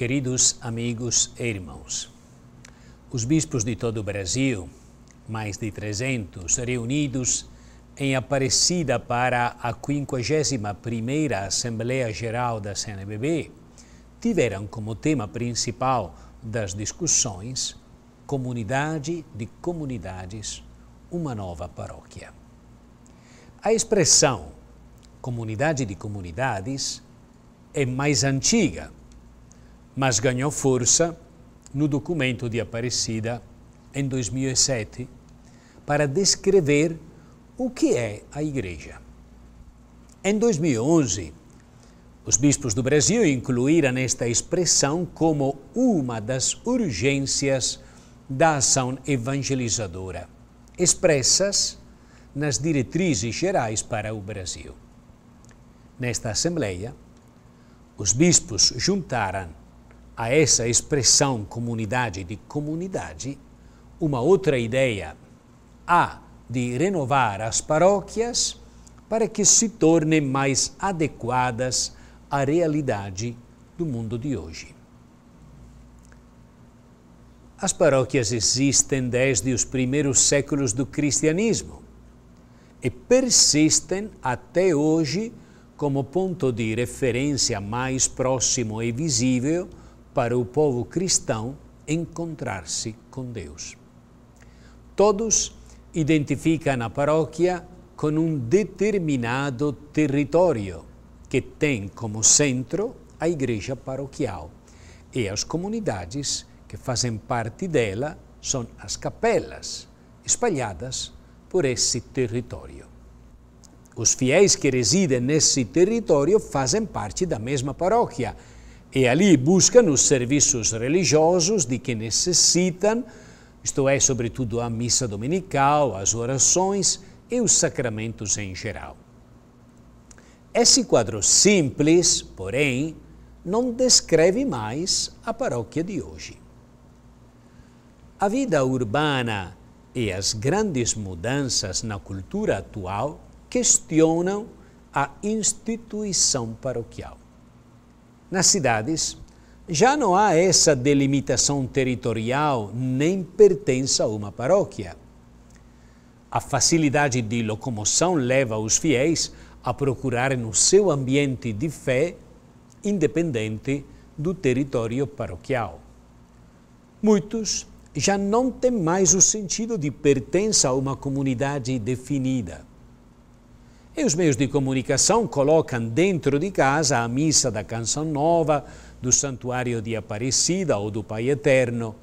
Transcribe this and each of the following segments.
Queridos amigos e irmãos, os bispos de todo o Brasil, mais de 300, reunidos em Aparecida para a 51ª Assembleia Geral da CNBB, tiveram como tema principal das discussões Comunidade de Comunidades, uma nova paróquia. A expressão comunidade de comunidades é mais antiga mas ganhou força no documento de Aparecida em 2007 para descrever o que é a Igreja. Em 2011, os bispos do Brasil incluíram esta expressão como uma das urgências da ação evangelizadora, expressas nas diretrizes gerais para o Brasil. Nesta Assembleia, os bispos juntaram a essa expressão comunidade de comunidade uma outra ideia, a de renovar as paróquias para que se tornem mais adequadas à realidade do mundo de hoje. As paróquias existem desde os primeiros séculos do cristianismo e persistem até hoje como ponto de referência mais próximo e visível para o povo cristão encontrar-se com Deus. Todos identificam a paróquia com um determinado território que tem como centro a igreja paroquial e as comunidades que fazem parte dela são as capelas espalhadas por esse território. Os fiéis que residem nesse território fazem parte da mesma paróquia e ali buscam os serviços religiosos de que necessitam, isto é, sobretudo, a missa dominical, as orações e os sacramentos em geral. Esse quadro simples, porém, não descreve mais a paróquia de hoje. A vida urbana e as grandes mudanças na cultura atual questionam a instituição paroquial nas cidades, já não há essa delimitação territorial nem pertence a uma paróquia. A facilidade de locomoção leva os fiéis a procurarem o seu ambiente de fé independente do território paroquial. Muitos já não têm mais o sentido de pertença a uma comunidade definida. E os meios de comunicação colocam dentro de casa a missa da Canção Nova, do Santuário de Aparecida ou do Pai Eterno.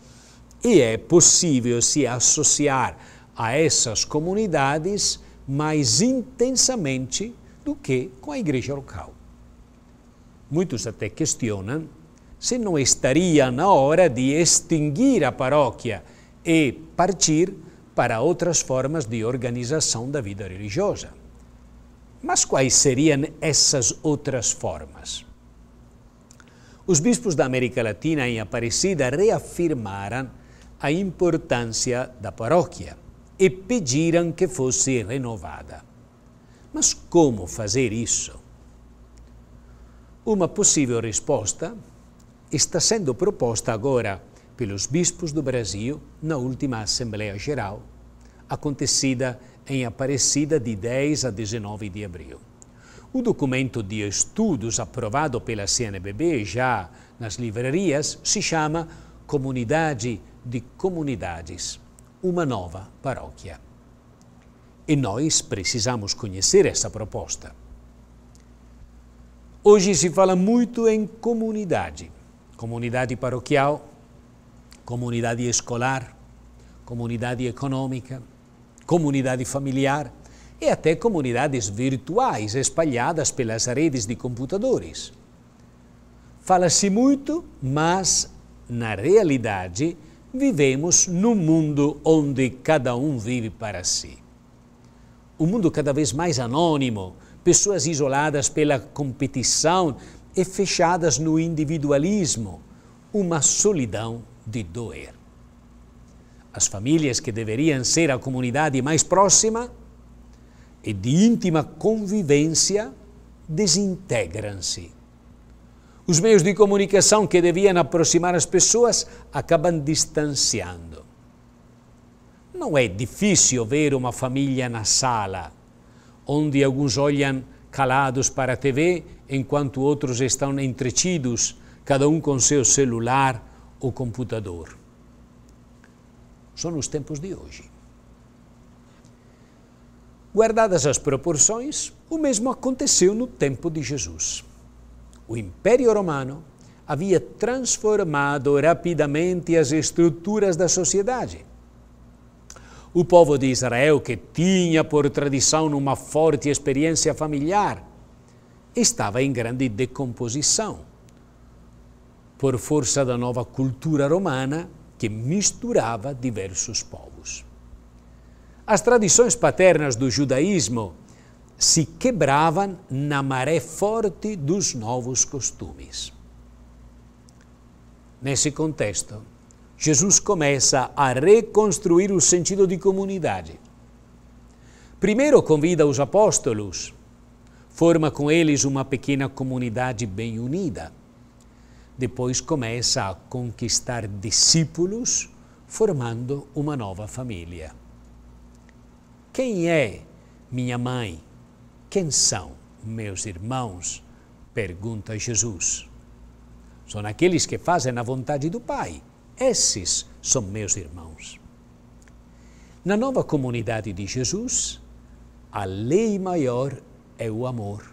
E é possível se associar a essas comunidades mais intensamente do que com a igreja local. Muitos até questionam se não estaria na hora de extinguir a paróquia e partir para outras formas de organização da vida religiosa. Mas quais seriam essas outras formas? Os bispos da América Latina em Aparecida reafirmaram a importância da paróquia e pediram que fosse renovada. Mas como fazer isso? Uma possível resposta está sendo proposta agora pelos bispos do Brasil na última Assembleia Geral, acontecida em Aparecida de 10 a 19 de abril. O documento de estudos aprovado pela CNBB já nas livrarias se chama Comunidade de Comunidades Uma Nova Paróquia. E nós precisamos conhecer essa proposta. Hoje se fala muito em comunidade, comunidade paroquial, comunidade escolar, comunidade econômica comunidade familiar e até comunidades virtuais espalhadas pelas redes de computadores. Fala-se muito, mas, na realidade, vivemos num mundo onde cada um vive para si. Um mundo cada vez mais anônimo, pessoas isoladas pela competição e fechadas no individualismo, uma solidão de doer as famílias que deveriam ser a comunidade mais próxima e de íntima convivência desintegram-se. Os meios de comunicação que deviam aproximar as pessoas acabam distanciando. Não é difícil ver uma família na sala, onde alguns olham calados para a TV, enquanto outros estão entretidos, cada um com seu celular ou computador. São os tempos de hoje. Guardadas as proporções, o mesmo aconteceu no tempo de Jesus. O Império Romano havia transformado rapidamente as estruturas da sociedade. O povo de Israel, que tinha por tradição uma forte experiência familiar, estava em grande decomposição. Por força da nova cultura romana, que misturava diversos povos. As tradições paternas do judaísmo se quebravam na maré forte dos novos costumes. Nesse contexto, Jesus começa a reconstruir o sentido de comunidade. Primeiro convida os apóstolos, forma com eles uma pequena comunidade bem unida depois começa a conquistar discípulos, formando uma nova família. Quem é minha mãe? Quem são meus irmãos? Pergunta Jesus. São aqueles que fazem a vontade do Pai. Esses são meus irmãos. Na nova comunidade de Jesus, a lei maior é o amor.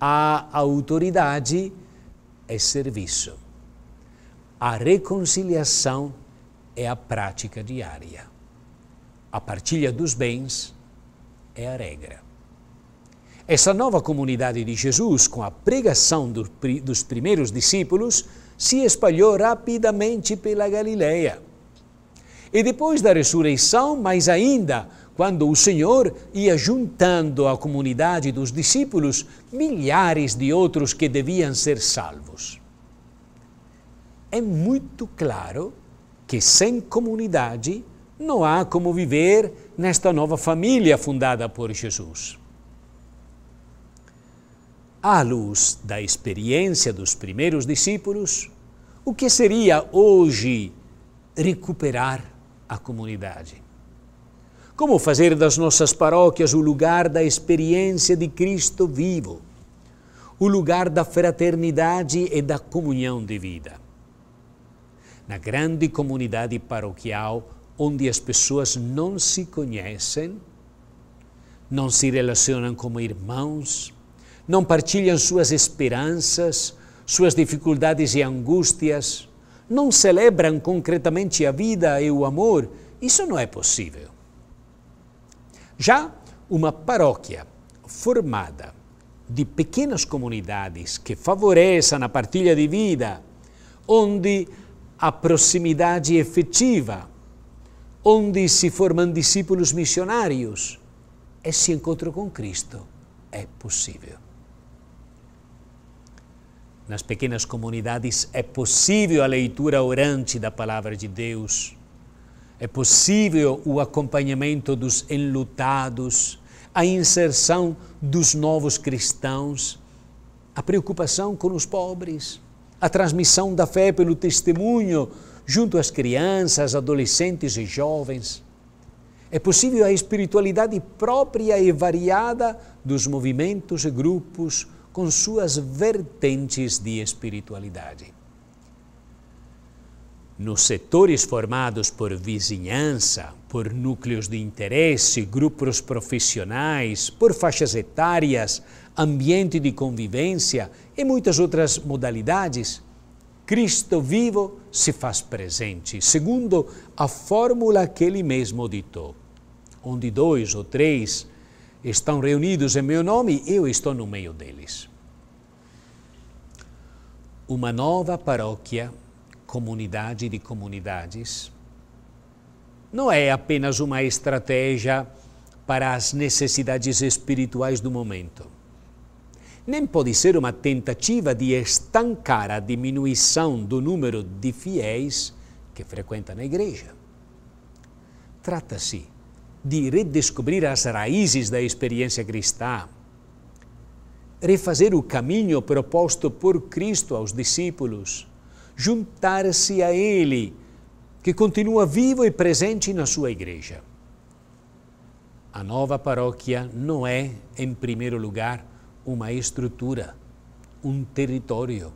A autoridade é serviço. A reconciliação é a prática diária. A partilha dos bens é a regra. Essa nova comunidade de Jesus, com a pregação do, dos primeiros discípulos, se espalhou rapidamente pela Galileia. E depois da ressurreição, mais ainda, quando o Senhor ia juntando à comunidade dos discípulos milhares de outros que deviam ser salvos. É muito claro que sem comunidade não há como viver nesta nova família fundada por Jesus. À luz da experiência dos primeiros discípulos, o que seria hoje recuperar a comunidade? Como fazer das nossas paróquias o lugar da experiência de Cristo vivo, o lugar da fraternidade e da comunhão de vida. Na grande comunidade paroquial, onde as pessoas não se conhecem, não se relacionam como irmãos, não partilham suas esperanças, suas dificuldades e angústias, não celebram concretamente a vida e o amor, isso não é possível. Já uma paróquia formada de pequenas comunidades que favoreçam a partilha de vida, onde a proximidade efetiva, onde se formam discípulos missionários, esse encontro com Cristo é possível. Nas pequenas comunidades é possível a leitura orante da palavra de Deus é possível o acompanhamento dos enlutados, a inserção dos novos cristãos, a preocupação com os pobres, a transmissão da fé pelo testemunho junto às crianças, adolescentes e jovens. É possível a espiritualidade própria e variada dos movimentos e grupos com suas vertentes de espiritualidade nos setores formados por vizinhança, por núcleos de interesse, grupos profissionais, por faixas etárias, ambiente de convivência e muitas outras modalidades, Cristo vivo se faz presente, segundo a fórmula que ele mesmo ditou. Onde dois ou três estão reunidos em meu nome, eu estou no meio deles. Uma nova paróquia comunidade de comunidades não é apenas uma estratégia para as necessidades espirituais do momento. Nem pode ser uma tentativa de estancar a diminuição do número de fiéis que frequentam a igreja. Trata-se de redescobrir as raízes da experiência cristã, refazer o caminho proposto por Cristo aos discípulos juntar-se a Ele, que continua vivo e presente na sua igreja. A nova paróquia não é, em primeiro lugar, uma estrutura, um território,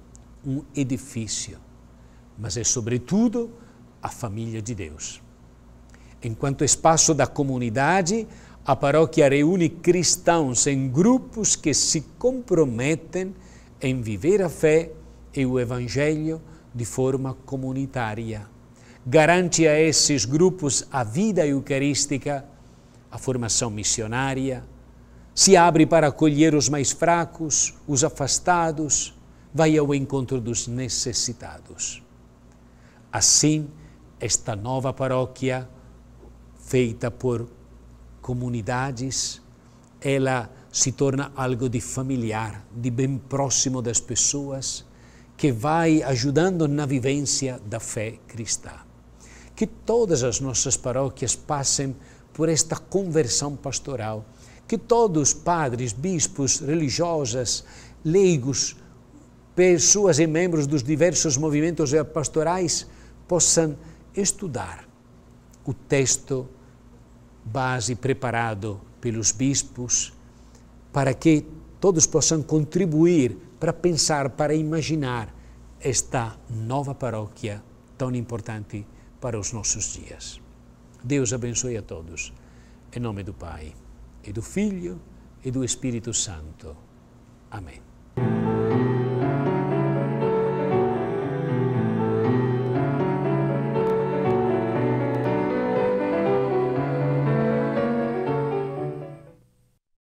um edifício, mas é, sobretudo, a família de Deus. Enquanto espaço da comunidade, a paróquia reúne cristãos em grupos que se comprometem em viver a fé e o Evangelho de forma comunitária. Garante a esses grupos a vida eucarística, a formação missionária, se abre para acolher os mais fracos, os afastados, vai ao encontro dos necessitados. Assim, esta nova paróquia, feita por comunidades, ela se torna algo de familiar, de bem próximo das pessoas, que vai ajudando na vivência da fé cristã. Que todas as nossas paróquias passem por esta conversão pastoral, que todos, padres, bispos, religiosas, leigos, pessoas e membros dos diversos movimentos pastorais possam estudar o texto base preparado pelos bispos, para que todos possam contribuir para pensar, para imaginar esta nova paróquia tão importante para os nossos dias. Deus abençoe a todos. Em nome do Pai, e do Filho e do Espírito Santo. Amém.